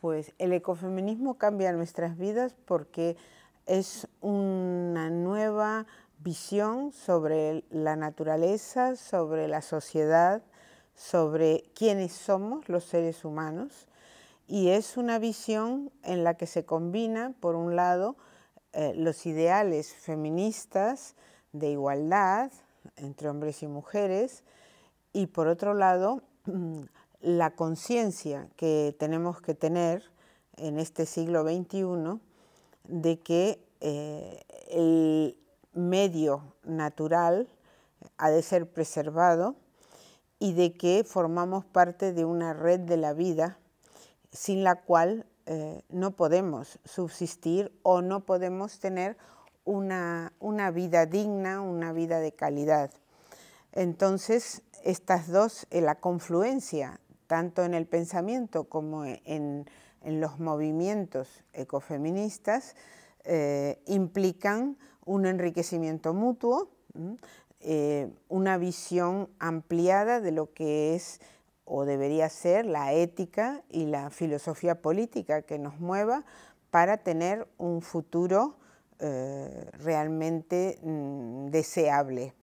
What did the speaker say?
Pues el ecofeminismo cambia nuestras vidas porque es una nueva visión sobre la naturaleza, sobre la sociedad, sobre quiénes somos los seres humanos y es una visión en la que se combinan por un lado, eh, los ideales feministas de igualdad entre hombres y mujeres y por otro lado mm, la conciencia que tenemos que tener en este siglo XXI de que eh, el medio natural ha de ser preservado y de que formamos parte de una red de la vida sin la cual eh, no podemos subsistir o no podemos tener una, una vida digna, una vida de calidad. Entonces, estas dos, eh, la confluencia tanto en el pensamiento como e, en, los movimientos ecofeministas, eh, implican un enriquecimiento mutuo, eh, una visión ampliada de lo que es o debería ser la ética y la filosofía política que nos mueva para tener un futuro eh, realmente mm, deseable.